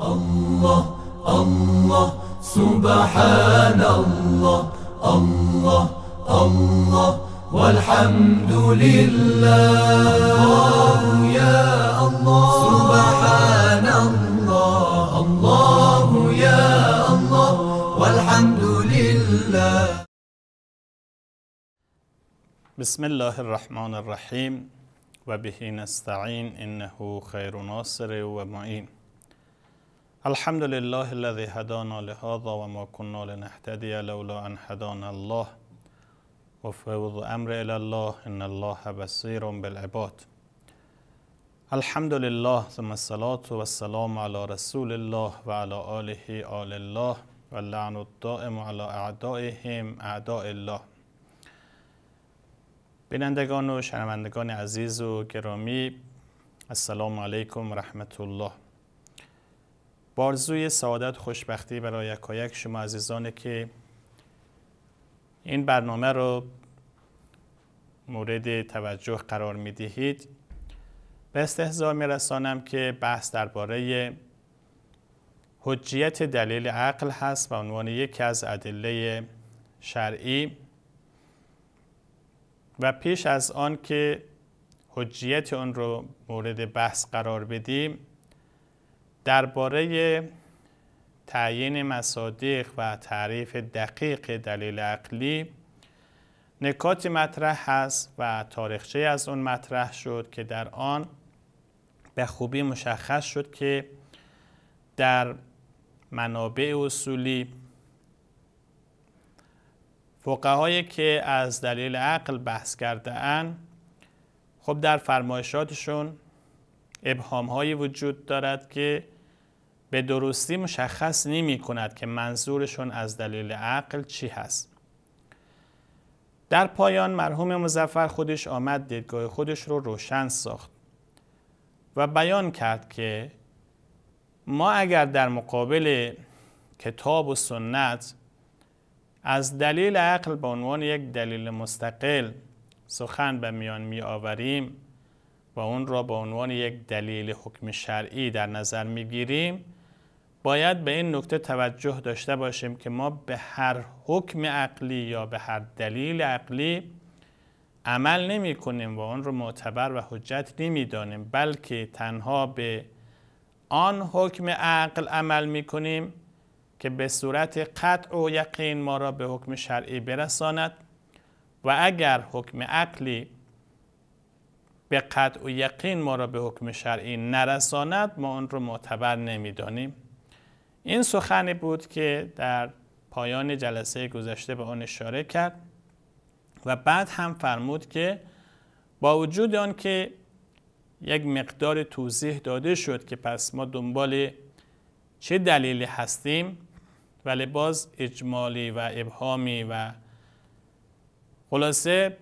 الله الله سبحان الله الله الله والحمد لله الله يا الله سبحان الله الله يا الله والحمد لله بسم الله الرحمن الرحيم وبه نستعين إنه خير ناصر ومعين الحمد لله الذي هدانا لهذا وما كنا لنهتدي لولا ان هدانا الله وفوض امر الى الله ان الله بصير بالعباد الحمد لله ثم الصلاة والسلام على رسول الله وعلى آله آل الله واللعن الدائم على اعدائهم اعداء الله بینندگان و شنوندگان عزیز و گرامی السلام علیکم رحمت الله بارزوی سعادت و خوشبختی برای یکایک شما عزیزانه که این برنامه رو مورد توجه قرار می دهید به استهزا می رسانم که بحث درباره حجیت دلیل عقل هست و عنوان یکی از ادله شرعی و پیش از آن که حجیت آن رو مورد بحث قرار بدیم درباره تعیین مصادیق و تعریف دقیق دلیل عقلی نکاتی مطرح هست و تاریخچه از اون مطرح شد که در آن به خوبی مشخص شد که در منابع اصولی فقهایی که از دلیل عقل بحث کرده اند خب در فرمایشاتشون ابهام وجود دارد که به درستی مشخص نمی کند که منظورشون از دلیل عقل چی هست در پایان مرحوم مزفر خودش آمد دیدگاه خودش رو روشن ساخت و بیان کرد که ما اگر در مقابل کتاب و سنت از دلیل عقل به عنوان یک دلیل مستقل سخن به میان می آوریم و اون را به عنوان یک دلیل حکم شرعی در نظر می گیریم باید به این نکته توجه داشته باشیم که ما به هر حکم عقلی یا به هر دلیل عقلی عمل نمی کنیم و آن رو معتبر و حجت نمی دانیم بلکه تنها به آن حکم عقل عمل می کنیم که به صورت قطع و یقین ما را به حکم شرعی برساند و اگر حکم عقلی به قطع و یقین ما را به حکم شرعی نرساند ما آن رو معتبر دانیم این سخنی بود که در پایان جلسه گذشته به آن اشاره کرد و بعد هم فرمود که با وجود آن که یک مقدار توضیح داده شد که پس ما دنبال چه دلیلی هستیم ولی باز اجمالی و ابهامی و خلاصه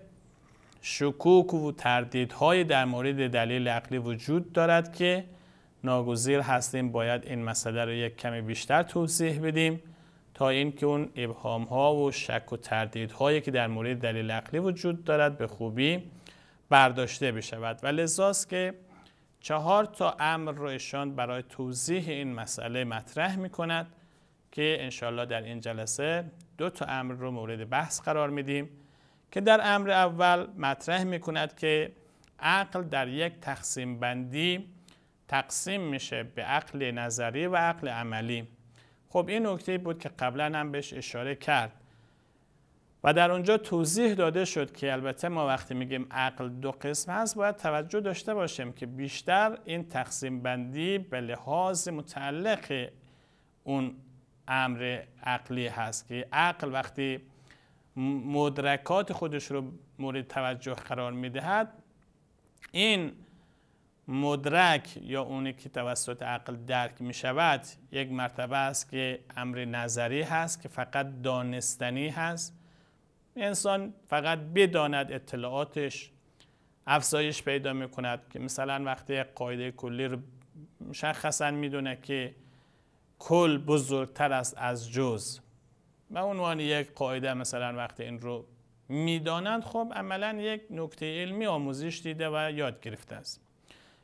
شکوک و تردیدهای در مورد دلیل عقلی وجود دارد که ناگزیر هستیم باید این مسئله رو یک کمی بیشتر توضیح بدیم تا اینکه اون ابهام ها و شک و تردید هایی که در مورد دلیل عقلی وجود دارد به خوبی برداشته بشود و لذاست که چهار تا امر رو ایشان برای توضیح این مسئله مطرح می کند که انشالله در این جلسه دو تا امر رو مورد بحث قرار میدیم که در امر اول مطرح می کند که عقل در یک تقسیم بندی تقسیم میشه به عقل نظری و عقل عملی خب این نکته بود که قبلا هم بهش اشاره کرد و در اونجا توضیح داده شد که البته ما وقتی میگیم عقل دو قسم هست باید توجه داشته باشیم که بیشتر این تقسیم بندی به لحاظ متعلق اون امر عقلی هست که عقل وقتی مدرکات خودش رو مورد توجه قرار میدهد این مدرک یا اونی که توسط عقل درک می شود یک مرتبه است که امر نظری هست که فقط دانستنی هست انسان فقط بداند اطلاعاتش افزایش پیدا می کند که مثلا وقتی یک قاعده کلی رو مشخصا میدونه که کل بزرگتر است از جز و عنوان یک قاعده مثلا وقتی این رو میدانند خب عملا یک نکته علمی آموزش دیده و یاد گرفته است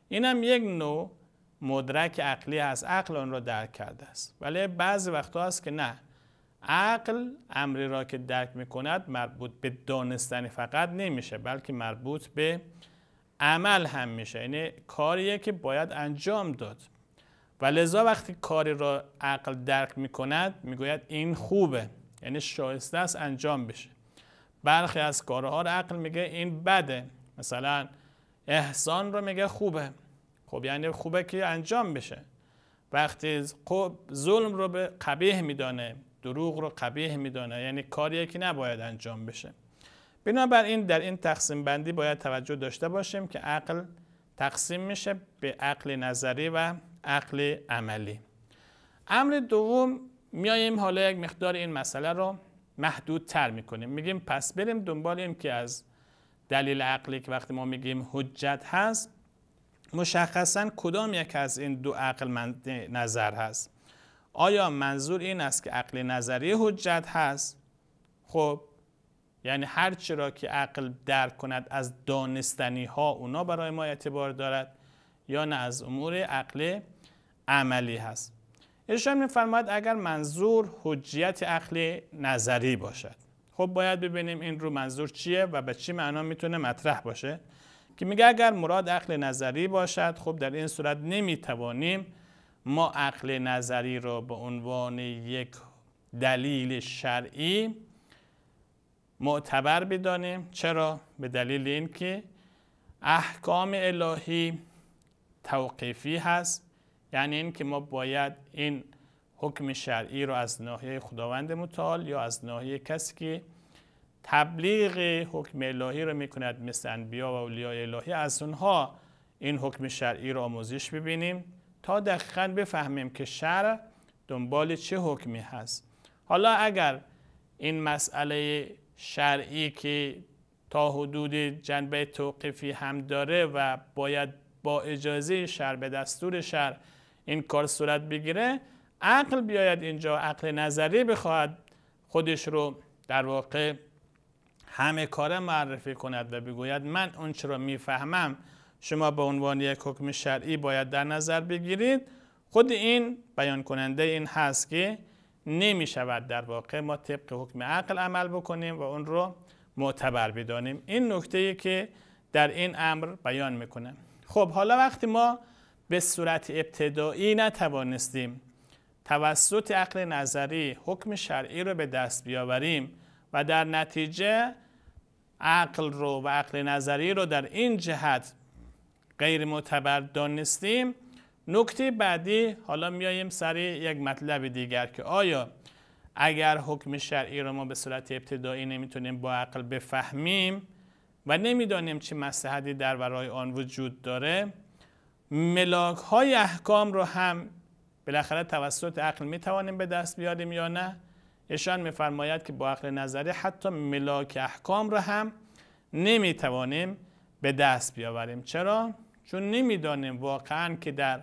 این هم یک نوع مدرک عقلی هست عقل آن را درک کرده است ولی بعضی وقتها هست که نه عقل امری را که درک کند مربوط به دانستن فقط نمیشه بلکه مربوط به عمل هم میشه یعنی کاریه که باید انجام داد و لذا وقتی کاری را عقل درک میکند میگوید این خوبه یعنی شایسته است انجام بشه برخی از کارها را عقل میگه این بده مثلا احسان رو میگه خوبه خب یعنی خوبه که انجام بشه وقتی خب ظلم رو به قبیه میدانه دروغ رو قبیه میدانه یعنی کاری که نباید انجام بشه بنابراین در این تقسیم بندی باید توجه داشته باشیم که عقل تقسیم میشه به عقل نظری و عقل عملی امر دوم میاییم حالا یک مقدار این مسئله رو محدودتر میکنیم میگیم پس بریم دنبال این که از دلیل عقلی که وقتی ما میگیم حجت هست مشخصا کدام یک از این دو عقل نظر هست آیا منظور این است که عقل نظری حجت هست خب یعنی هر را که عقل درک کند از دانستنی ها اونا برای ما اعتبار دارد یا نه از امور عقل عملی هست ایشان میفرماید اگر منظور حجیت عقل نظری باشد خب باید ببینیم این رو منظور چیه و به چی معنا میتونه مطرح باشه که میگه اگر مراد عقل نظری باشد خب در این صورت نمیتوانیم ما عقل نظری را به عنوان یک دلیل شرعی معتبر بدانیم چرا به دلیل اینکه احکام الهی توقیفی هست یعنی اینکه ما باید این حکم شرعی رو از ناحیه خداوند متعال یا از ناحیه کسی که تبلیغ حکم الهی رو میکند مثل انبیا و اولیاء الهی از اونها این حکم شرعی رو آموزش ببینیم تا دقیقا بفهمیم که شرع دنبال چه حکمی هست حالا اگر این مسئله شرعی که تا حدود جنبه توقفی هم داره و باید با اجازه شر به دستور شر این کار صورت بگیره عقل بیاید اینجا عقل نظری بخواهد خودش رو در واقع همه کاره معرفی کند و بگوید من اون چرا میفهمم شما به عنوان یک حکم شرعی باید در نظر بگیرید خود این بیان کننده این هست که نمی شود در واقع ما طبق حکم عقل عمل بکنیم و اون رو معتبر بدانیم این نکته ای که در این امر بیان میکنه. خب حالا وقتی ما به صورت ابتدایی نتوانستیم توسط عقل نظری حکم شرعی رو به دست بیاوریم و در نتیجه عقل رو و عقل نظری رو در این جهت غیر معتبر دانستیم نکته بعدی حالا میاییم سر یک مطلب دیگر که آیا اگر حکم شرعی رو ما به صورت ابتدایی نمیتونیم با عقل بفهمیم و نمیدانیم چه مسلحتی در ورای آن وجود داره ملاک های احکام رو هم بالاخره توسط عقل می توانیم به دست بیاریم یا نه ایشان میفرماید که با عقل نظری حتی ملاک احکام را هم نمی توانیم به دست بیاوریم چرا چون نمیدانیم واقعا که در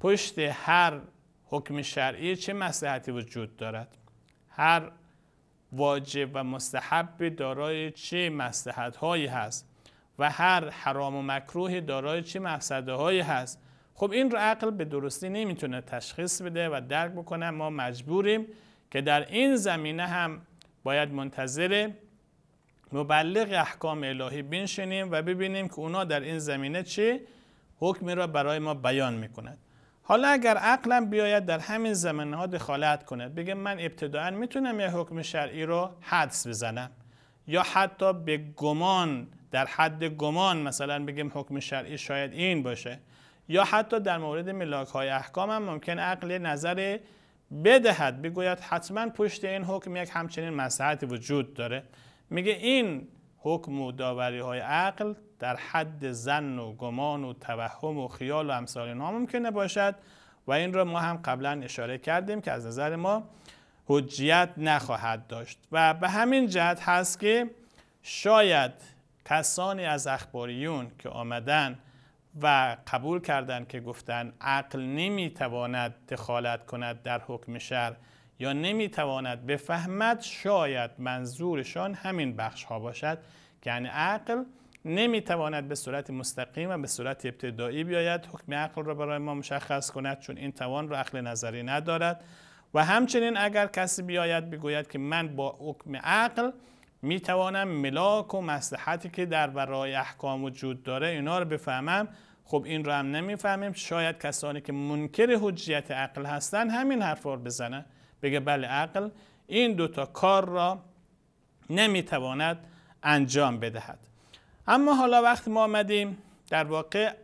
پشت هر حکم شرعی چه مصلحتی وجود دارد هر واجب و مستحب دارای چه مسلحت هایی هست و هر حرام و مکروه دارای چه مفسده هایی هست خب این رو عقل به درستی نمیتونه تشخیص بده و درک بکنه ما مجبوریم که در این زمینه هم باید منتظر مبلغ احکام الهی بنشینیم و ببینیم که اونا در این زمینه چه حکمی را برای ما بیان میکند حالا اگر عقلم بیاید در همین زمینه ها دخالت کند بگه من ابتداعا میتونم یه حکم شرعی رو حدس بزنم یا حتی به گمان در حد گمان مثلا بگیم حکم شرعی شاید این باشه یا حتی در مورد ملاک های احکام هم ممکن عقل نظر بدهد بگوید حتما پشت این حکم یک همچنین مسحتی وجود داره میگه این حکم و داوری های عقل در حد زن و گمان و توهم و خیال و امثال اینها ممکنه باشد و این را ما هم قبلا اشاره کردیم که از نظر ما حجیت نخواهد داشت و به همین جهت هست که شاید کسانی از اخباریون که آمدن و قبول کردند که گفتن عقل نمیتواند دخالت کند در حکم شر یا نمیتواند بفهمد شاید منظورشان همین بخش ها باشد که یعنی عقل نمیتواند به صورت مستقیم و به صورت ابتدایی بیاید حکم عقل را برای ما مشخص کند چون این توان را عقل نظری ندارد و همچنین اگر کسی بیاید بگوید که من با حکم عقل می توانم ملاک و مسلحتی که در برای احکام وجود داره اینا رو بفهمم خب این رو هم نمیفهمیم شاید کسانی که منکر حجیت عقل هستن همین حرف رو بزنن بگه بله عقل این دوتا کار را نمیتواند انجام بدهد اما حالا وقت ما آمدیم در واقع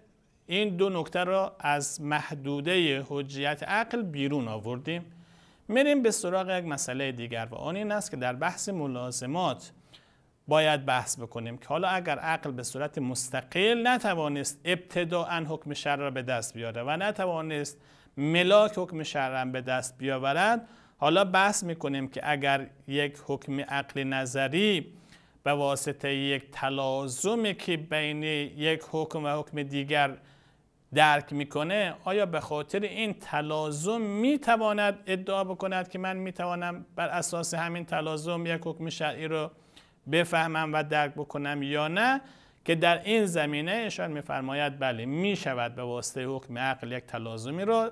این دو نکته را از محدوده حجیت عقل بیرون آوردیم میریم به سراغ یک مسئله دیگر و آن این است که در بحث ملازمات باید بحث بکنیم که حالا اگر عقل به صورت مستقل نتوانست ابتداعا حکم شرع را به دست بیاره و نتوانست ملاک حکم شرع به دست بیاورد حالا بحث میکنیم که اگر یک حکم عقل نظری به واسطه یک تلازمی که بین یک حکم و حکم دیگر درک میکنه آیا به خاطر این تلازم میتواند ادعا بکند که من میتوانم بر اساس همین تلازم یک حکم شرعی رو بفهمم و درک بکنم یا نه که در این زمینه ایشان میفرماید بله میشود به واسطه حکم عقل یک تلازمی رو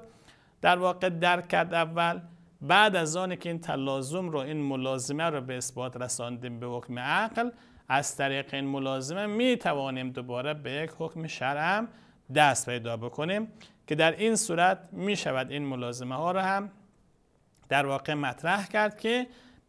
در واقع درک کرد اول بعد از آن که این تلازم رو این ملازمه رو به اثبات رساندیم به حکم عقل از طریق این ملازمه میتوانیم دوباره به یک حکم شرعم دست پیدا بکنیم که در این صورت می شود این ملازمه ها را هم در واقع مطرح کرد که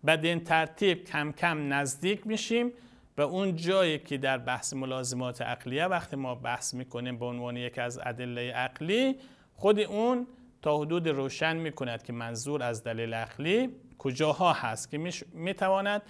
این ترتیب کم کم نزدیک میشیم به اون جایی که در بحث ملازمات عقلیه وقتی ما بحث میکنیم به عنوان یکی از ادله عقلی خود اون تا حدود روشن میکند که منظور از دلیل عقلی کجاها هست که میتواند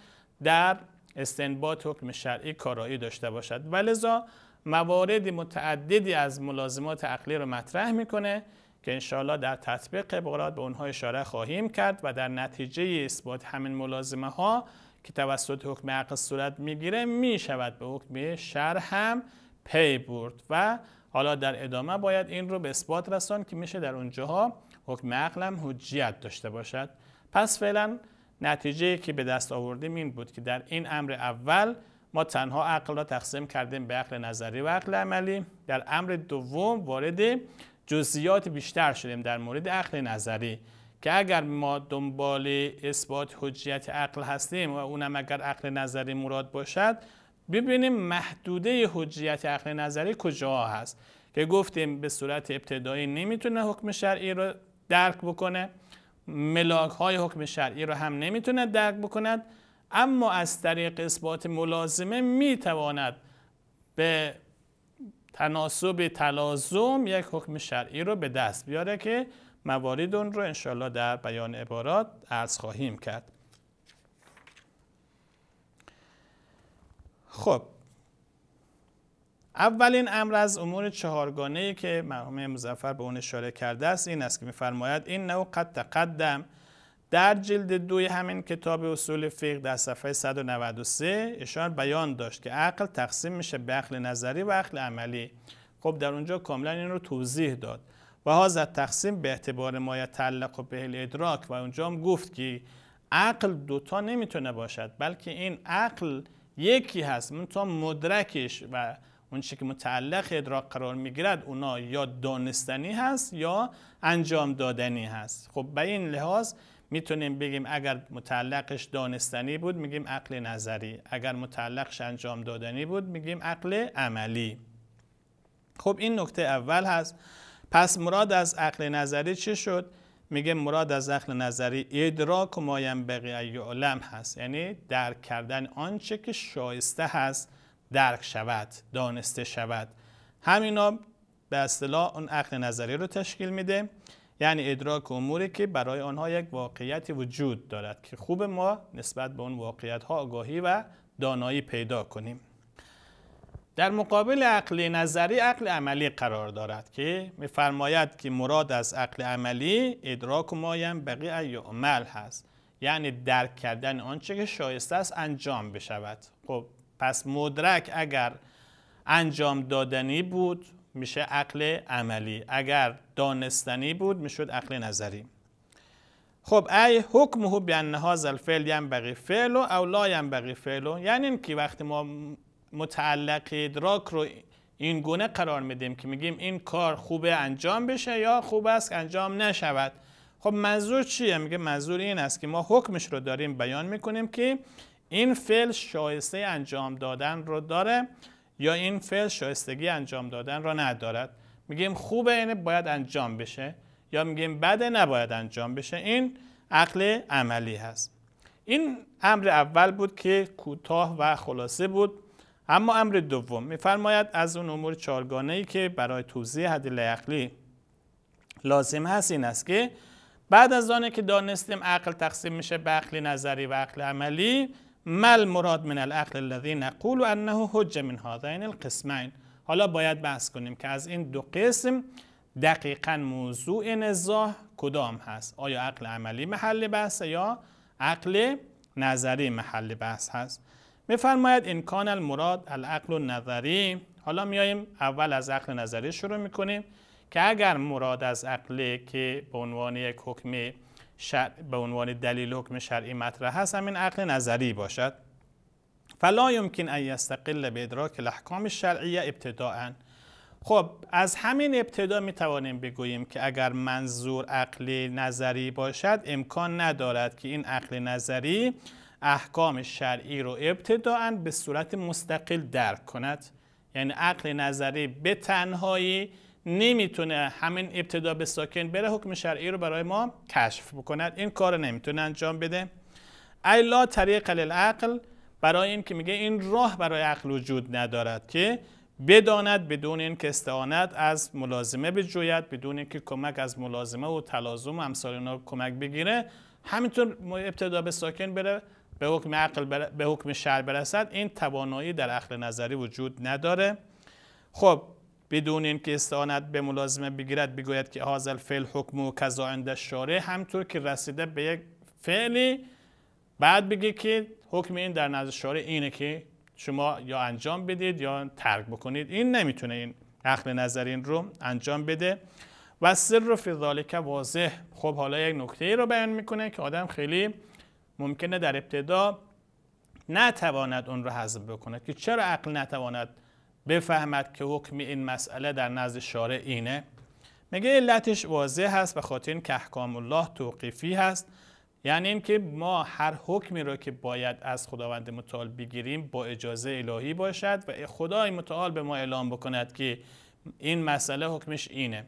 در استنباط حکم شرعی کارایی داشته باشد ولذا موارد متعددی از ملازمات عقلی رو مطرح میکنه که انشاءالله در تطبیق عبارات به اونها اشاره خواهیم کرد و در نتیجه اثبات همین ملازمه ها که توسط حکم عقل صورت میگیره میشود به حکم شر هم پی برد و حالا در ادامه باید این رو به اثبات رسان که میشه در اونجاها حکم عقل هم حجیت داشته باشد پس فعلا نتیجه که به دست آوردیم این بود که در این امر اول ما تنها عقل را تقسیم کردیم به عقل نظری و عقل عملی در امر دوم وارد جزئیات بیشتر شدیم در مورد عقل نظری که اگر ما دنبال اثبات حجیت عقل هستیم و اونم اگر عقل نظری مراد باشد ببینیم محدوده حجیت عقل نظری کجا هست که گفتیم به صورت ابتدایی نمیتونه حکم شرعی را درک بکنه ملاک های حکم شرعی را هم نمیتونه درک بکند اما از طریق اثبات ملازمه میتواند به تناسب تلازم یک حکم شرعی رو به دست بیاره که موارد اون رو انشالله در بیان عبارات عرض خواهیم کرد خب اولین امر از امور چهارگانه که مرحوم مزفر به اون اشاره کرده است این است که میفرماید این نوع قد تقدم در جلد دوی همین کتاب اصول فقه در صفحه 193 اشار بیان داشت که عقل تقسیم میشه به عقل نظری و عقل عملی خب در اونجا کاملا این رو توضیح داد و زد تقسیم به اعتبار ما و به ادراک و اونجا هم گفت که عقل دوتا نمیتونه باشد بلکه این عقل یکی هست من تا مدرکش و اون که متعلق ادراک قرار میگیرد اونا یا دانستنی هست یا انجام دادنی هست خب به این لحاظ میتونیم بگیم اگر متعلقش دانستنی بود میگیم عقل نظری اگر متعلقش انجام دادنی بود میگیم عقل عملی خب این نکته اول هست پس مراد از عقل نظری چی شد؟ میگه مراد از عقل نظری ادراک و مایم بقیه علم هست یعنی درک کردن آنچه که شایسته هست درک شود دانسته شود همینا به اصطلاح اون عقل نظری رو تشکیل میده یعنی ادراک اموری که برای آنها یک واقعیت وجود دارد که خوب ما نسبت به اون واقعیت ها آگاهی و دانایی پیدا کنیم در مقابل عقل نظری عقل عملی قرار دارد که میفرماید که مراد از عقل عملی ادراک مایم بقیه یا عمل هست یعنی درک کردن آنچه که شایسته است انجام بشود خب پس مدرک اگر انجام دادنی بود میشه عقل عملی اگر دانستنی بود میشد عقل نظری خب ای حکمه به هذا الفعل ینبغی فعل او لا ینبغی فعل یعنی اینکه وقتی ما متعلق ادراک رو این گونه قرار میدیم که میگیم این کار خوبه انجام بشه یا خوب است انجام نشود خب منظور چیه میگه منظور این است که ما حکمش رو داریم بیان میکنیم که این فعل شایسته انجام دادن رو داره یا این فعل شایستگی انجام دادن را ندارد میگیم خوبه این یعنی باید انجام بشه یا میگیم بده نباید انجام بشه این عقل عملی هست این امر اول بود که کوتاه و خلاصه بود اما امر دوم میفرماید از اون امور چارگانه ای که برای توضیح حدل عقلی لازم هست این است که بعد از آنه که دانستیم عقل تقسیم میشه به عقل نظری و عقل عملی مل مراد من العقل الذی نقول انه حج من هذین القسمین حالا باید بحث کنیم که از این دو قسم دقیقا موضوع نزاع کدام هست آیا عقل عملی محل بحث یا عقل نظری محل بحث هست میفرماید کان المراد العقل نظری حالا میاییم اول از عقل نظری شروع میکنیم که اگر مراد از عقلی که به عنوان یک حکم به عنوان دلیل حکم شرعی مطرح هست همین عقل نظری باشد فلا یمکن ان یستقل به ادراک الاحکام الشرعیه ابتداعا خب از همین ابتدا می توانیم بگوییم که اگر منظور عقل نظری باشد امکان ندارد که این عقل نظری احکام شرعی رو ابتداعا به صورت مستقل درک کند یعنی عقل نظری به تنهایی نمیتونه همین ابتدا به ساکن بره حکم شرعی رو برای ما کشف بکند این کار نمیتونه انجام بده ایلا طریق عقل برای این که میگه این راه برای عقل وجود ندارد که بداند بدون که استعانت از ملازمه بجوید بدون که کمک از ملازمه و تلازم و امثال کمک بگیره همینطور ابتدا به ساکن بره به حکم عقل به حکم شرع برسد این توانایی در عقل نظری وجود نداره خب بدون اینکه استعانت به ملازمه بگیرد بگوید که هاز الفعل حکم و کذا عند الشارع همطور که رسیده به یک فعلی بعد بگه که حکم این در نظر شارع اینه که شما یا انجام بدید یا ترک بکنید این نمیتونه این عقل نظرین رو انجام بده و سر رو فی ذالک واضح خب حالا یک نکته ای رو بیان میکنه که آدم خیلی ممکنه در ابتدا نتواند اون رو حذف بکنه که چرا عقل نتواند بفهمد که حکم این مسئله در نزد شارع اینه میگه علتش واضح هست و خاطر این که احکام الله توقیفی هست یعنی اینکه ما هر حکمی را که باید از خداوند متعال بگیریم با اجازه الهی باشد و خدای متعال به ما اعلام بکند که این مسئله حکمش اینه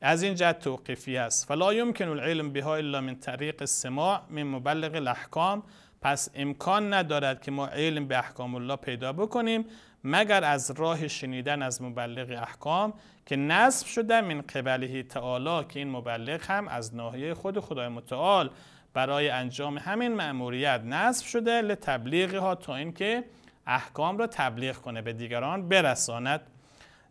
از این جد توقیفی است فلا یمکن العلم بها الا من طریق سماع من مبلغ الاحکام پس امکان ندارد که ما علم به احکام الله پیدا بکنیم مگر از راه شنیدن از مبلغ احکام که نصب شده من قبله تعالی که این مبلغ هم از ناحیه خود خدای متعال برای انجام همین مأموریت نصب شده لتبلیغ ها تا اینکه احکام را تبلیغ کنه به دیگران برساند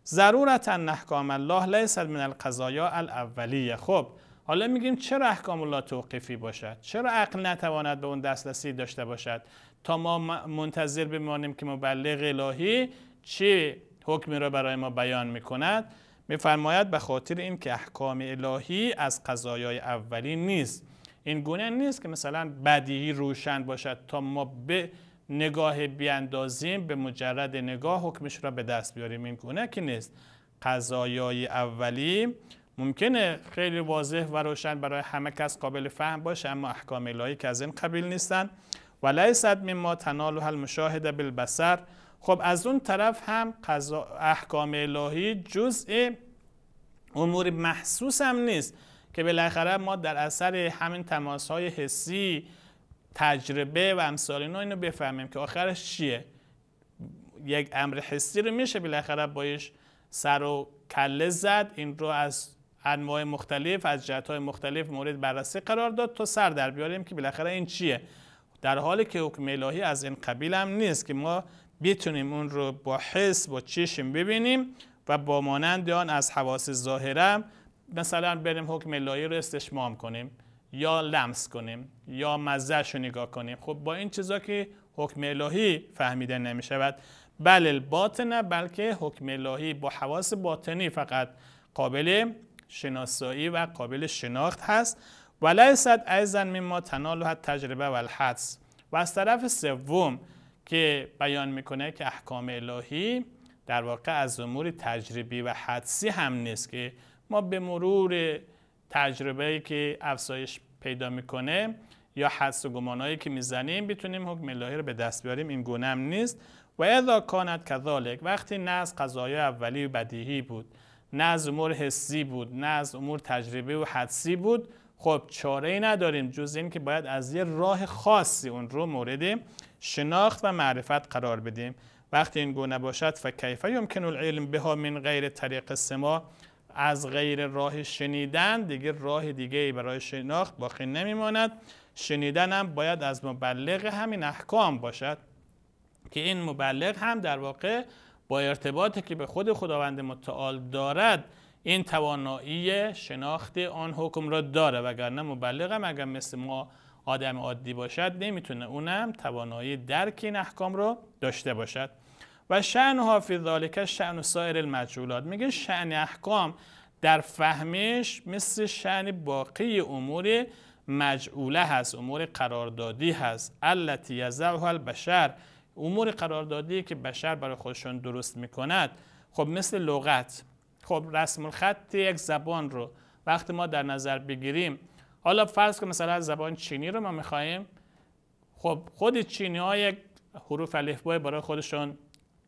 ضرورتا احکام الله لیست من القضایا الاولیه خب حالا میگیم چرا احکام الله توقیفی باشد چرا عقل نتواند به اون دسترسی داشته باشد تا ما منتظر بمانیم که مبلغ الهی چه حکمی را برای ما بیان می کند میفرماید به خاطر این که احکام الهی از قضایای اولی نیست این گونه نیست که مثلا بدیهی روشن باشد تا ما به نگاه بیاندازیم به مجرد نگاه حکمش را به دست بیاریم این گونه که نیست قضایای اولی ممکنه خیلی واضح و روشن برای همه کس قابل فهم باشه اما احکام الهی که از این قبیل نیستند و لیست مما تنال حل مشاهده بالبصر خب از اون طرف هم قضا احکام الهی جزء امور محسوس هم نیست که بالاخره ما در اثر همین تماس های حسی تجربه و امثال اینا اینو بفهمیم که آخرش چیه یک امر حسی رو میشه بالاخره بایش سر و کله زد این رو از انواع مختلف از جهت های مختلف مورد بررسی قرار داد تا سر در بیاریم که بالاخره این چیه در حالی که حکم الهی از این قبیل هم نیست که ما بتونیم اون رو با حس با چشم ببینیم و با مانند آن از حواس ظاهره مثلا بریم حکم الهی رو استشمام کنیم یا لمس کنیم یا مزهش رو نگاه کنیم خب با این چیزا که حکم الهی فهمیده نمی شود بل بلکه حکم الهی با حواس باطنی فقط قابل شناسایی و قابل شناخت هست ولیست ایزن مما و تجربه و الحدس و از طرف سوم که بیان میکنه که احکام الهی در واقع از امور تجربی و حدسی هم نیست که ما به مرور تجربه که افزایش پیدا میکنه یا حدس و گمانهایی که میزنیم بیتونیم حکم الهی رو به دست بیاریم این گونه هم نیست و اذا کانت کذالک وقتی نه از قضایای اولی و بدیهی بود نه از امور حسی بود نه از امور تجربی و حدسی بود خب چاره ای نداریم جز این که باید از یه راه خاصی اون رو مورد شناخت و معرفت قرار بدیم وقتی این گونه باشد کیفه یمکن العلم بها من غیر طریق سما از غیر راه شنیدن دیگه راه دیگه برای شناخت باقی نمیماند شنیدن هم باید از مبلغ همین احکام باشد که این مبلغ هم در واقع با ارتباطی که به خود خداوند متعال دارد این توانایی شناخت آن حکم را داره وگرنه مبلغم اگر مثل ما آدم عادی باشد نمیتونه اونم توانایی درک این احکام را داشته باشد و شعن حافظ ذالک شعن سایر المجهولات میگه شعن احکام در فهمش مثل شعن باقی امور مجعوله هست امور قراردادی هست التی یزعها البشر امور قراردادی که بشر برای خودشون درست میکند خب مثل لغت خب رسم الخط یک زبان رو وقتی ما در نظر بگیریم حالا فرض که مثلا زبان چینی رو ما میخواییم خب خود چینی ها یک حروف الفبای برای خودشون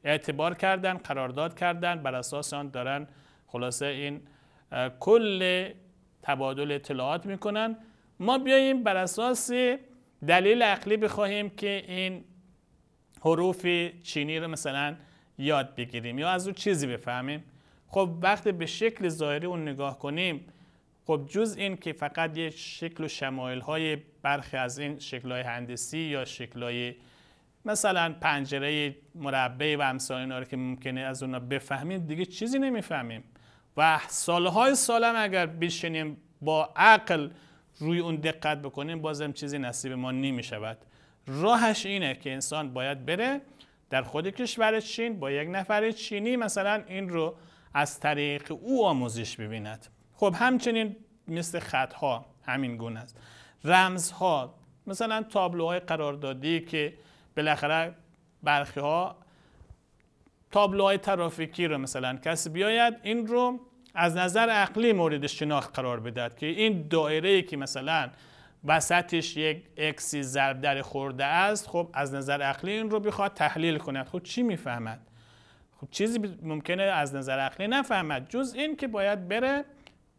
اعتبار کردن قرارداد کردن بر اساس آن دارن خلاصه این کل تبادل اطلاعات میکنن ما بیاییم بر اساس دلیل عقلی بخواهیم که این حروف چینی رو مثلا یاد بگیریم یا از او چیزی بفهمیم خب وقتی به شکل ظاهری اون نگاه کنیم خب جز این که فقط یه شکل و شمایل های برخی از این شکل های هندسی یا شکل های مثلا پنجره مربع و امثال اینا رو که ممکنه از اونا بفهمیم دیگه چیزی نمیفهمیم و سالهای سالم اگر بشینیم با عقل روی اون دقت بکنیم بازم چیزی نصیب ما نمیشود راهش اینه که انسان باید بره در خود کشور چین با یک نفر چینی مثلا این رو از طریق او آموزش ببیند خب همچنین مثل خطها همین گونه است رمزها مثلا تابلوهای قراردادی که بالاخره برخی ها تابلوهای ترافیکی رو مثلا کسی بیاید این رو از نظر عقلی مورد شناخت قرار بدهد که این دایره ای که مثلا وسطش یک اکسی ضرب در خورده است خب از نظر عقلی این رو بخواد تحلیل کند خب چی میفهمد خب چیزی ممکنه از نظر عقلی نفهمد جز این که باید بره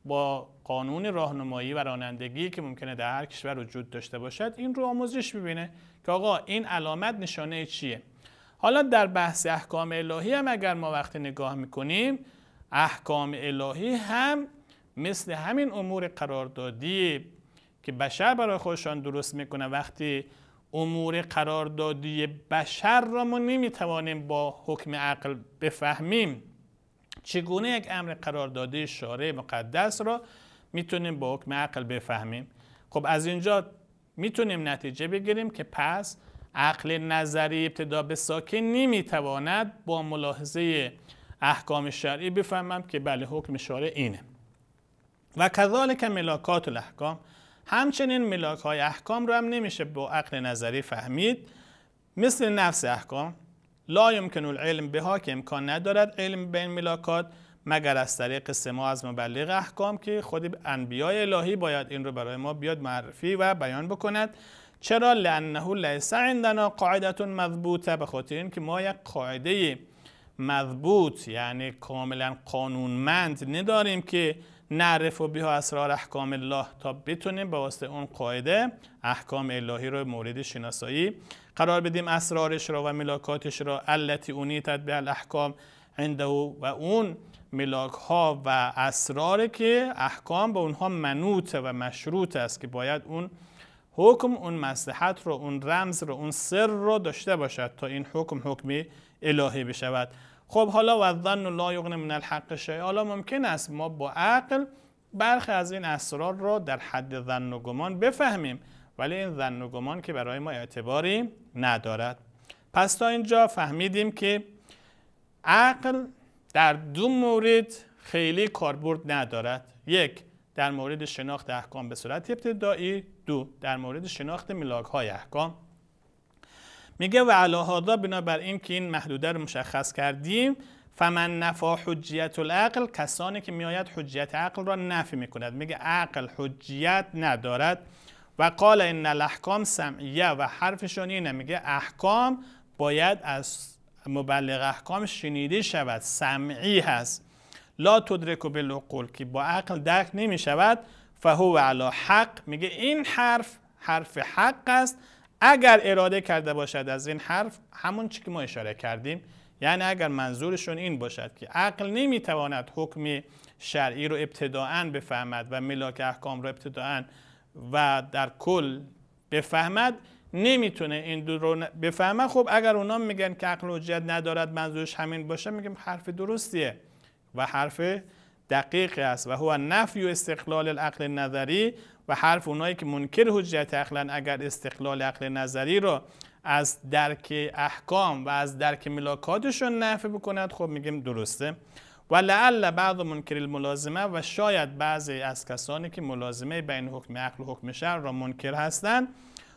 با قانون راهنمایی و رانندگی که ممکنه در هر کشور وجود داشته باشد این رو آموزش ببینه که آقا این علامت نشانه چیه حالا در بحث احکام الهی هم اگر ما وقتی نگاه میکنیم احکام الهی هم مثل همین امور قراردادی که بشر برای خودشان درست میکنه وقتی امور قراردادی بشر را ما نمیتوانیم با حکم عقل بفهمیم چگونه یک امر قراردادی شارع مقدس را میتونیم با حکم عقل بفهمیم خب از اینجا میتونیم نتیجه بگیریم که پس عقل نظری ابتدا به ساکن نمیتواند با ملاحظه احکام شرعی بفهمم که بله حکم شارع اینه و کذالک ملاکات الاحکام همچنین ملاک های احکام رو هم نمیشه با عقل نظری فهمید مثل نفس احکام لا یمکن العلم بها که امکان ندارد علم بین این ملاکات مگر از طریق سما از مبلغ احکام که خود انبیاء الهی باید این رو برای ما بیاد معرفی و بیان بکند چرا لانه لیس عندنا قاعده مضبوطه به خاطر اینکه ما یک قاعده مضبوط یعنی کاملا قانونمند نداریم که نعرف و بها اسرار احکام الله تا بتونیم با واسطه اون قاعده احکام الهی رو مورد شناسایی قرار بدیم اسرارش را و ملاکاتش را التی اونیتت به الاحکام عنده و اون ملاک ها و اسرار که احکام به اونها منوط و مشروط است که باید اون حکم اون مسلحت رو اون رمز رو اون سر رو داشته باشد تا این حکم حکمی الهی بشود خب حالا و ظن لا یغن من الحق شیء حالا ممکن است ما با عقل برخی از این اسرار را در حد ظن و گمان بفهمیم ولی این ظن و گمان که برای ما اعتباری ندارد پس تا اینجا فهمیدیم که عقل در دو مورد خیلی کاربرد ندارد یک در مورد شناخت احکام به صورت ابتدایی دو در مورد شناخت ملاک های احکام میگه و علاهادا بنابر این که این محدوده رو مشخص کردیم فمن نفا حجیت العقل کسانی که میآید حجیت عقل را نفی میکند میگه عقل حجیت ندارد و قال ان الاحکام سمعیه و حرفشون اینه میگه احکام باید از مبلغ احکام شنیده شود سمعی هست لا تدرک بالعقول که با عقل درک نمی شود فهو علا حق میگه این حرف حرف حق است اگر اراده کرده باشد از این حرف همون چی که ما اشاره کردیم یعنی اگر منظورشون این باشد که عقل نمیتواند حکم شرعی رو ابتداعا بفهمد و ملاک احکام رو ابتداعا و در کل بفهمد نمیتونه این دو رو بفهمه خب اگر اونا میگن که عقل وجد ندارد منظورش همین باشه میگم حرف درستیه و حرف دقیقی است و هو نفی و استقلال العقل نظری و حرف اونایی که منکر حجت عقلن اگر استقلال عقل نظری را از درک احکام و از درک ملاکاتشون نفع بکند خب میگیم درسته و لعل بعض منکر الملازمه و شاید بعضی از کسانی که ملازمه بین حکم عقل و حکم شر را منکر هستند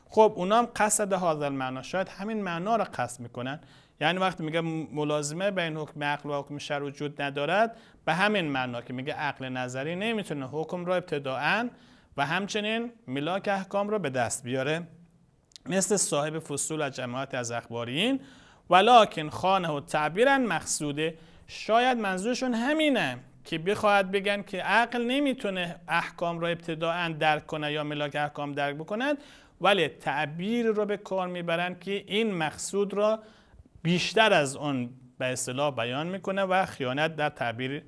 خب اونا هم قصد حاضر معنا شاید همین معنا را قصد میکنن یعنی وقتی میگه ملازمه بین حکم عقل و حکم شر وجود ندارد به همین معنا که میگه عقل نظری نمیتونه حکم را ابتداعا و همچنین ملاک احکام را به دست بیاره مثل صاحب فصول از جماعت از اخبارین ولیکن خانه و تعبیرن مقصوده شاید منظورشون همینه که بخواهد بگن که عقل نمیتونه احکام را ابتداعا درک کنه یا ملاک احکام درک بکنند ولی تعبیر رو به کار میبرند که این مقصود را بیشتر از اون به اصطلاح بیان میکنه و خیانت در تعبیر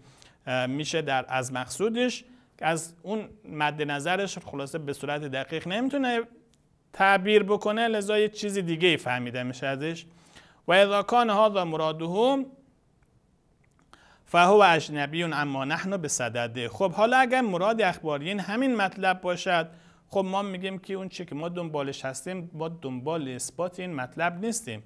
میشه در از مقصودش از اون مد نظرش خلاصه به صورت دقیق نمیتونه تعبیر بکنه لذا یه چیز دیگه فهمیده میشه ازش و اذا کان و مرادهم فهو اجنبی اما نحن به صدده خب حالا اگر مراد اخبارین همین مطلب باشد خب ما میگیم که اون چی که ما دنبالش هستیم ما دنبال اثبات این مطلب نیستیم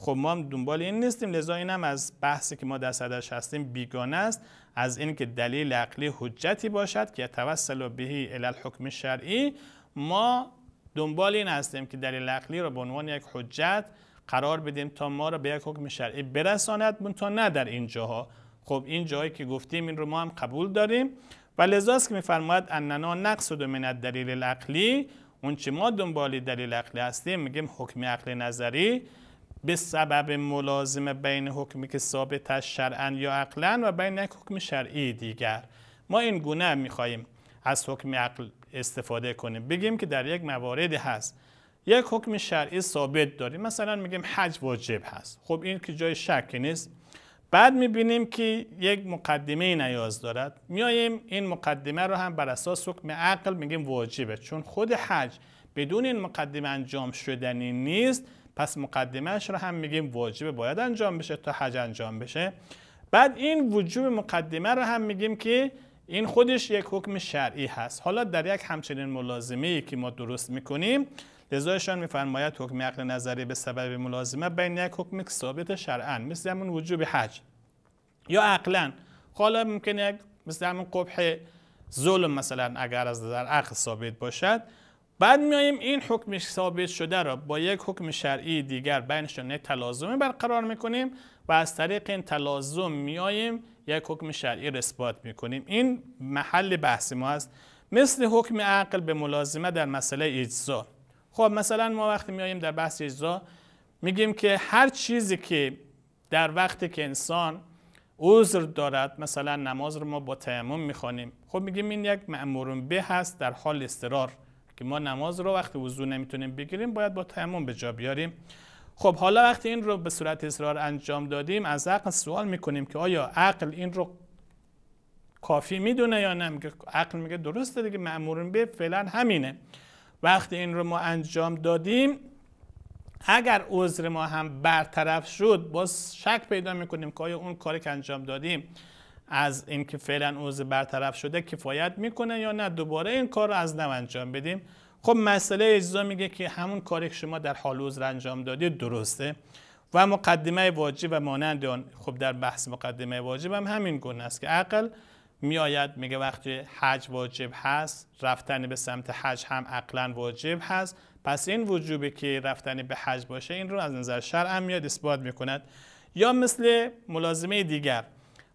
خب ما هم دنبال این نیستیم لذا این هم از بحثی که ما در صدرش هستیم بیگانه است از اینکه دلیل عقلی حجتی باشد که توسل بهی ال الحکم شرعی ما دنبال این هستیم که دلیل عقلی را به عنوان یک حجت قرار بدیم تا ما را به یک حکم شرعی برساند منتها نه در این جاها خب این جایی که گفتیم این رو ما هم قبول داریم و لذاست که میفرماید اننا نقصد من دلیل العقلی اون چه ما دنبال دلیل عقلی هستیم میگیم حکم عقل نظری به سبب ملازمه بین حکمی که ثابت است شرعا یا عقلا و بین یک حکم شرعی دیگر ما این گونه میخواهیم از حکم عقل استفاده کنیم بگیم که در یک موارد هست یک حکم شرعی ثابت داریم مثلا میگیم حج واجب هست خب این که جای شک نیست بعد میبینیم که یک مقدمه نیاز دارد میاییم این مقدمه رو هم بر اساس حکم عقل میگیم واجبه چون خود حج بدون این مقدمه انجام شدنی نیست پس مقدمهش رو هم میگیم واجبه باید انجام بشه تا حج انجام بشه بعد این وجوب مقدمه رو هم میگیم که این خودش یک حکم شرعی هست حالا در یک همچنین ملازمه ای که ما درست میکنیم لذایشان میفرماید حکم عقل نظری به سبب ملازمه بین یک حکم ثابت شرعا مثل همون وجوب حج یا عقلا خب حالا ممکنه مثل همون قبح ظلم مثلا اگر از نظر عقل ثابت باشد بعد میایم این حکم ثابت شده را با یک حکم شرعی دیگر بینشون یک تلازمی برقرار میکنیم و از طریق این تلازم میاییم یک حکم شرعی رسبات میکنیم این محل بحث ما است مثل حکم عقل به ملازمه در مسئله اجزا خب مثلا ما وقتی میایم در بحث اجزا میگیم که هر چیزی که در وقتی که انسان عذر دارد مثلا نماز رو ما با تیمم میخوانیم خب میگیم این یک معمورون به هست در حال استرار که ما نماز رو وقتی وضو نمیتونیم بگیریم باید با تیمم به جا بیاریم خب حالا وقتی این رو به صورت اصرار انجام دادیم از عقل سوال میکنیم که آیا عقل این رو کافی میدونه یا نه میگه عقل میگه درسته دیگه مأمورین به فعلا همینه وقتی این رو ما انجام دادیم اگر عذر ما هم برطرف شد باز شک پیدا میکنیم که آیا اون کاری که انجام دادیم از اینکه فعلا اوز برطرف شده کفایت میکنه یا نه دوباره این کار رو از نو انجام بدیم خب مسئله اجزا میگه که همون کاری که شما در حال اوز انجام دادی درسته و مقدمه واجب و مانند آن خب در بحث مقدمه واجب هم همین گونه است که عقل میآید میگه وقتی حج واجب هست رفتن به سمت حج هم عقلا واجب هست پس این وجوبه که رفتن به حج باشه این رو از نظر شرع هم میاد اثبات میکند یا مثل ملازمه دیگر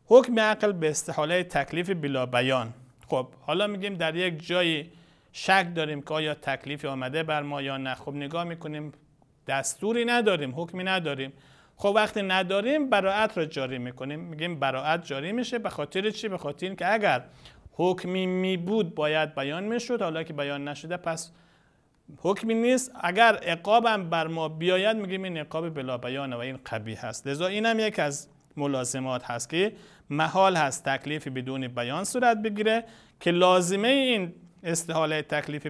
حکم عقل به استحاله تکلیف بلا بیان خب حالا میگیم در یک جایی شک داریم که آیا تکلیفی آمده بر ما یا نه خب نگاه میکنیم دستوری نداریم حکمی نداریم خب وقتی نداریم براعت را جاری میکنیم میگیم براعت جاری میشه به خاطر چی به خاطر اینکه اگر حکمی می بود باید بیان میشد حالا که بیان نشده پس حکمی نیست اگر عقابم بر ما بیاید میگیم این عقاب بلا بیان و این قبیح هست لذا اینم یک از ملازمات هست که محال هست تکلیف بدون بیان صورت بگیره که لازمه این استحاله تکلیف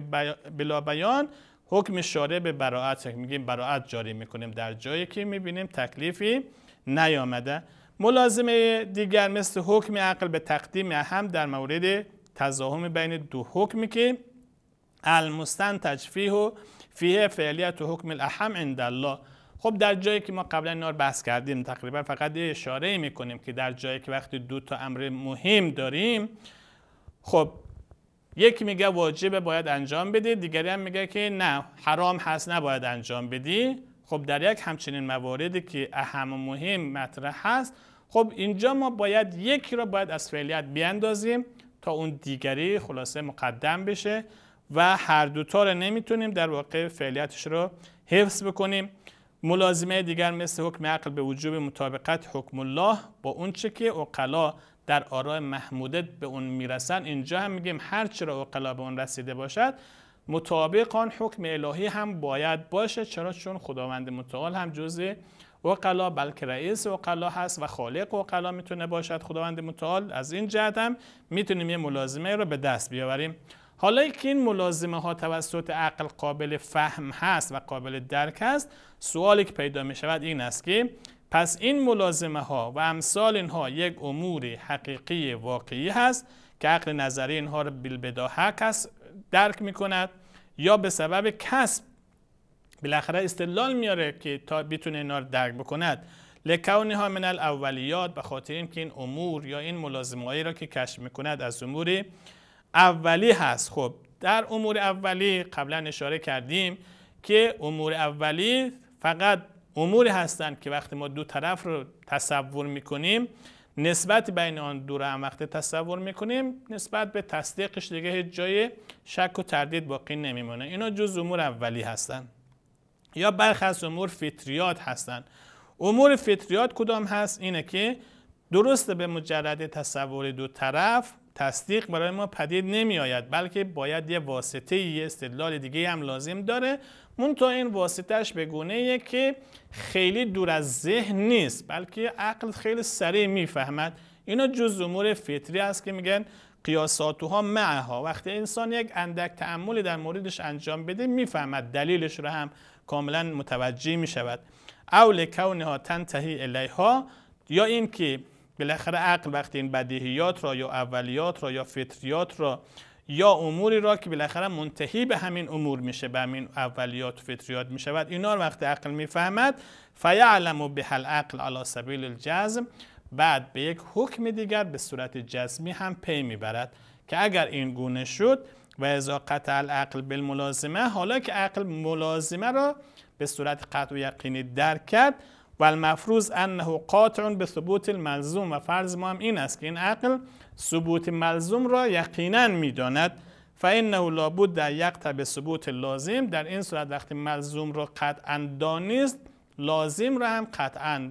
بلا بیان حکم شارع به براعت میگیم براعت جاری میکنیم در جایی که میبینیم تکلیفی نیامده ملازمه دیگر مثل حکم عقل به تقدیم اهم در مورد تضاهم بین دو حکمی که المستنتج فیه و فیه فعلیت و حکم الاحم عند الله خب در جایی که ما قبلا اینا رو بحث کردیم تقریبا فقط اشاره میکنیم که در جایی که وقتی دو تا امر مهم داریم خب یکی میگه واجبه باید انجام بدی دیگری هم میگه که نه حرام هست نباید انجام بدی خب در یک همچنین مواردی که اهم و مهم مطرح هست خب اینجا ما باید یکی را باید از فعلیت بیاندازیم تا اون دیگری خلاصه مقدم بشه و هر دوتا رو نمیتونیم در واقع فعلیتش رو حفظ بکنیم ملازمه دیگر مثل حکم عقل به وجوب مطابقت حکم الله با اون چه که اقلا در آرای محموده به اون میرسن اینجا هم میگیم هر چرا اقلا به اون رسیده باشد مطابق آن حکم الهی هم باید باشه چرا چون خداوند متعال هم جزء اقلا بلکه رئیس اقلا هست و خالق اقلا میتونه باشد خداوند متعال از این جهت هم میتونیم یه ملازمه رو به دست بیاوریم حالا که این ملازمه ها توسط عقل قابل فهم هست و قابل درک هست سوالی که پیدا می شود این است که پس این ملازمه ها و امثال اینها یک امور حقیقی واقعی هست که عقل نظری اینها را بالبداهه هست درک می کند یا به سبب کسب بالاخره استدلال میاره که تا بتونه اینا رو درک بکند ها من الاولیات به خاطر اینکه این امور یا این ملازمه را که کشف میکند از اموری اولی هست خب در امور اولی قبلا اشاره کردیم که امور اولی فقط اموری هستند که وقتی ما دو طرف رو تصور میکنیم نسبت بین آن دو رو هم وقتی تصور میکنیم نسبت به تصدیقش دیگه جای شک و تردید باقی نمیمونه اینا جز امور اولی هستند یا برخی از امور فطریات هستند امور فطریات کدام هست اینه که درست به مجرد تصور دو طرف تصدیق برای ما پدید نمی آید بلکه باید یه واسطه یه استدلال دیگه هم لازم داره مون تا این واسطهش به گونه که خیلی دور از ذهن نیست بلکه عقل خیلی سریع میفهمد اینا جز امور فطری است که میگن قیاساتوها معها وقتی انسان یک اندک تعملی در موردش انجام بده میفهمد دلیلش رو هم کاملا متوجه می شود اول کونها تنتهی الیها یا اینکه بالاخره عقل وقتی این بدیهیات را یا اولیات را یا فطریات را یا اموری را که بالاخره منتهی به همین امور میشه به همین اولیات و فطریات میشود اینا رو وقتی عقل میفهمد فیعلم به العقل علی سبیل الجزم بعد به یک حکم دیگر به صورت جزمی هم پی میبرد که اگر این گونه شد و ازا قطع العقل بالملازمه حالا که عقل ملازمه را به صورت قطع و یقینی درک کرد و المفروض انه قاطع به ثبوت الملزوم و فرض ما هم این است که این عقل ثبوت ملزوم را یقینا میداند فانه لابد در یقت به ثبوت لازم در این صورت وقتی ملزوم را قطعا دانست لازم را هم قطعا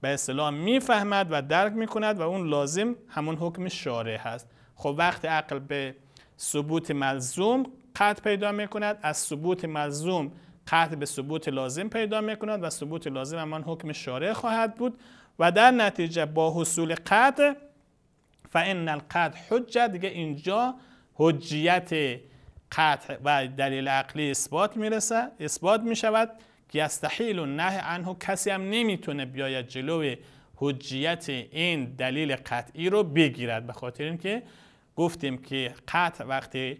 به اصطلاح میفهمد و درک میکند و اون لازم همون حکم شارع هست خب وقتی عقل به ثبوت ملزوم قطع پیدا میکند از ثبوت ملزوم قطع به ثبوت لازم پیدا میکند و ثبوت لازم همان حکم شارع خواهد بود و در نتیجه با حصول قطع فان القطع حجه دیگه اینجا حجیت قطع و دلیل عقلی اثبات میرسه اثبات میشود که استحیل و نه عنه کسی هم نمیتونه بیاید جلوی حجیت این دلیل قطعی رو بگیرد به خاطر اینکه گفتیم که قطع وقتی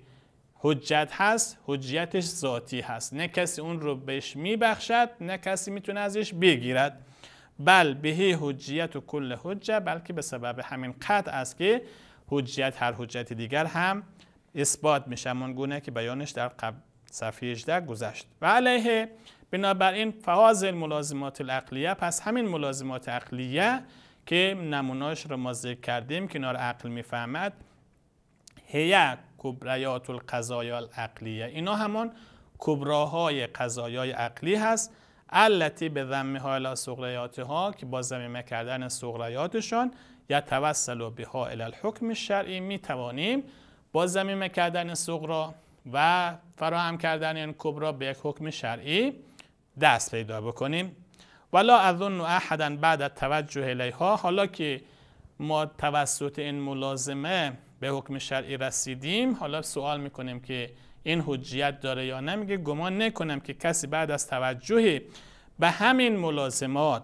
حجت هست حجیتش ذاتی هست نه کسی اون رو بهش میبخشد نه کسی میتونه ازش بگیرد بل بهی حجیت و کل حجه بلکه به سبب همین قطع است که حجیت هر حجت دیگر هم اثبات میشه من گونه که بیانش در قبل صفحه 18 گذشت و علیه بنابراین فهاز ملازمات العقلیه پس همین ملازمات عقلیه که نموناش رو ما ذکر کردیم کنار عقل میفهمد هیه کبریات القضایا العقلیه اینا همان کبراهای قضایای عقلی هست علتی به ذمه های سغریات ها که با زمینه کردن سغریاتشان یا توسل به بها الحکم شرعی می توانیم با زمینه کردن سغرا و فراهم کردن این کبرا به یک حکم شرعی دست پیدا بکنیم ولا اظن احدا بعد توجه الیها حالا که ما توسط این ملازمه به حکم شرعی رسیدیم حالا سوال میکنیم که این حجیت داره یا نه میگه گمان نکنم که کسی بعد از توجه به همین ملازمات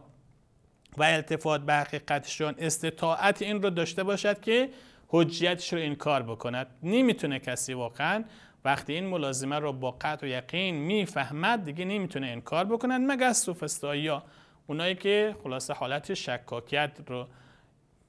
و التفات به حقیقتشان استطاعت این رو داشته باشد که حجیتش رو انکار بکند نمیتونه کسی واقعا وقتی این ملازمه رو با قطع و یقین میفهمد دیگه نمیتونه انکار بکند مگر از سوفستایی ها اونایی که خلاصه حالت شکاکیت رو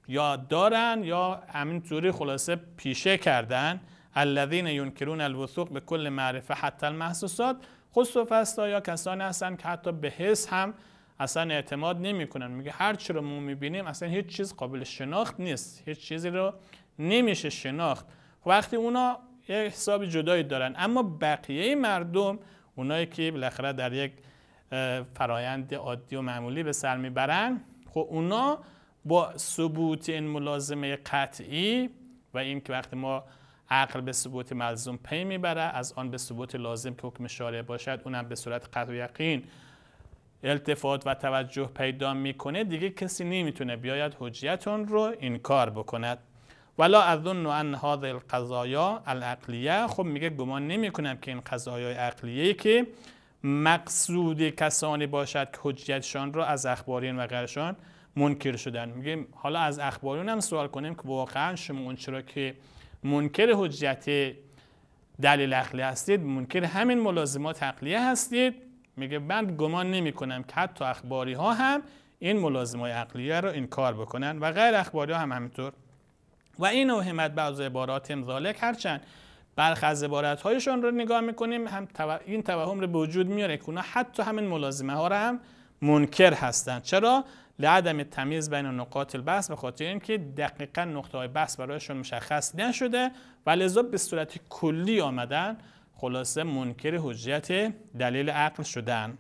یا دارن یا طوری خلاصه پیشه کردن الذین ینکرون الوثوق به کل معرفه حتی المحسوسات خصوص فستا یا کسانی هستن که حتی به حس هم اصلا اعتماد نمیکنن میگه هر چی رو ما میبینیم اصلا هیچ چیز قابل شناخت نیست هیچ چیزی رو نمیشه شناخت وقتی اونا یه حساب جدایی دارن اما بقیه مردم اونایی که بالاخره در یک فرایند عادی و معمولی به سر میبرن خب اونا با ثبوت این ملازمه قطعی و این که وقتی ما عقل به ثبوت ملزوم پی میبره از آن به ثبوت لازم که حکم شارع باشد اونم به صورت قطع و یقین التفات و توجه پیدا میکنه دیگه کسی نمیتونه بیاید حجیتون رو انکار بکند ولا اظن ان هذه القضایا العقلیه خب میگه گمان نمیکنم که این قضایای عقلیه که مقصود کسانی باشد که حجیتشان رو از اخبارین و غیرشان منکر شدن میگه حالا از اخباریون هم سوال کنیم که واقعا شما اون چرا که منکر حجت دلیل اخلی هستید منکر همین ملازمات عقلیه هستید میگه من گمان نمی کنم که حتی اخباری ها هم این ملازمات عقلیه رو انکار بکنن و غیر اخباری ها هم همینطور و این اوهمت بعض عبارات امزالک هرچند برخ از عبارت هایشون رو نگاه میکنیم هم این توهم رو به وجود میاره که اونا حتی همین ملازمه ها رو هم منکر هستند چرا لعدم تمیز بین نقاط البحث به خاطر اینکه دقیقا نقطه های بحث برایشون مشخص نشده و لذا به صورت کلی آمدن خلاصه منکر حجیت دلیل عقل شدن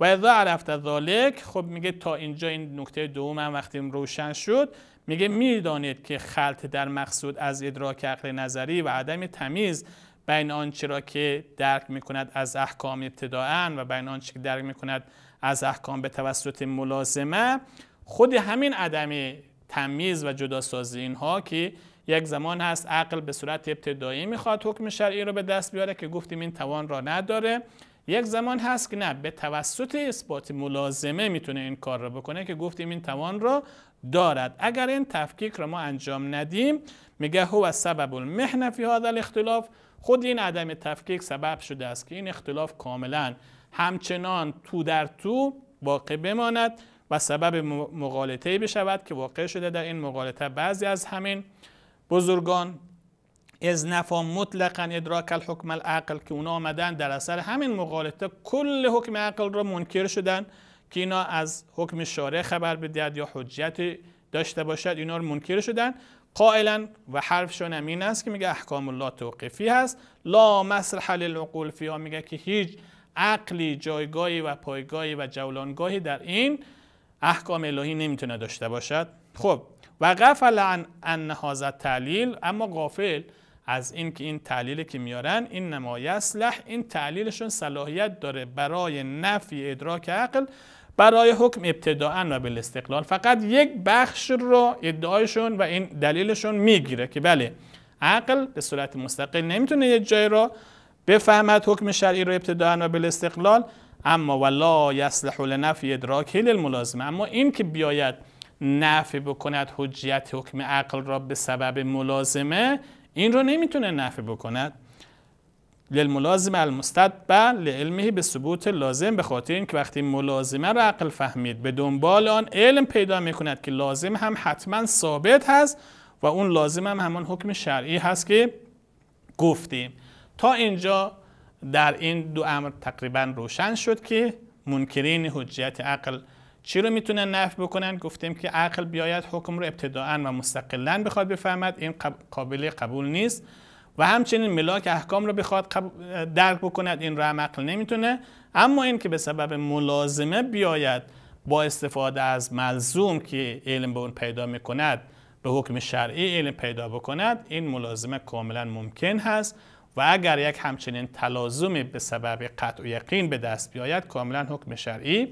و اذا عرفت ذالک خب میگه تا اینجا این نکته دوم هم وقتی روشن شد میگه میدانید که خلط در مقصود از ادراک عقل نظری و عدم تمیز بین آنچه را که درک میکند از احکام ابتداعا و بین آنچه که درک میکند از احکام به توسط ملازمه خود همین عدم تمیز و سازی اینها که یک زمان هست عقل به صورت ابتدایی میخواد حکم شرعی رو به دست بیاره که گفتیم این توان را نداره یک زمان هست که نه به توسط اثبات ملازمه میتونه این کار را بکنه که گفتیم این توان را دارد اگر این تفکیک را ما انجام ندیم میگه هو سبب المحنه فی هذا اختلاف خود این عدم تفکیک سبب شده است که این اختلاف کاملا همچنان تو در تو واقع بماند و سبب مغالطه بشود که واقع شده در این مغالطه بعضی از همین بزرگان از نفا مطلقا ادراک الحکم العقل که اونا آمدن در اثر همین مغالطه کل حکم عقل را منکر شدن که اینا از حکم شارع خبر بدهد یا حجت داشته باشد اینا رو منکر شدن قائلا و حرفشون این است که میگه احکام الله توقیفی هست لا مسرح للعقول فیها میگه که هیچ عقلی جایگاهی و پایگاهی و جولانگاهی در این احکام الهی نمیتونه داشته باشد خب و غفل عن ان تعلیل اما غافل از این که این تعلیلی که میارن این نمایصلح این تعلیلشون صلاحیت داره برای نفی ادراک عقل برای حکم ابتداعا و بالاستقلال فقط یک بخش رو ادعایشون و این دلیلشون میگیره که بله عقل به صورت مستقل نمیتونه یه جای را بفهمد حکم شرعی رو ابتداعا و بالاستقلال اما ولا یصلح لنفی ادراکی للملازمه اما این که بیاید نفی بکند حجیت حکم عقل را به سبب ملازمه این رو نمیتونه نفی بکند للملازم المستدبه لعلمه به ثبوت لازم به خاطر اینکه وقتی ملازمه را عقل فهمید به دنبال آن علم پیدا میکند که لازم هم حتما ثابت هست و اون لازم هم همان حکم شرعی هست که گفتیم تا اینجا در این دو امر تقریبا روشن شد که منکرین حجیت عقل چی رو میتونن نفی بکنن گفتیم که عقل بیاید حکم رو ابتداعا و مستقلا بخواد بفهمد این قابل قبول نیست و همچنین ملاک احکام رو بخواد درک بکند این رو هم عقل نمیتونه اما این که به سبب ملازمه بیاید با استفاده از ملزوم که علم به اون پیدا میکند به حکم شرعی علم پیدا بکند این ملازمه کاملا ممکن هست و اگر یک همچنین تلازمی به سبب قطع و یقین به دست بیاید کاملا حکم شرعی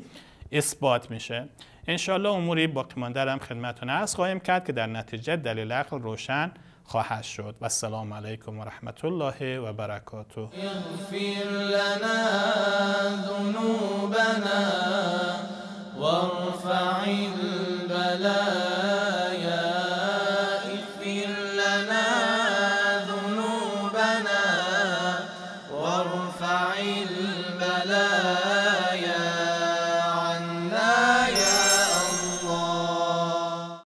اثبات میشه انشالله اموری باقی مانده هم خدمتتون خواهیم کرد که در نتیجه دلیل عقل روشن خواهد شد و السلام علیکم و رحمت الله و برکاته اغفر لنا ذنوبنا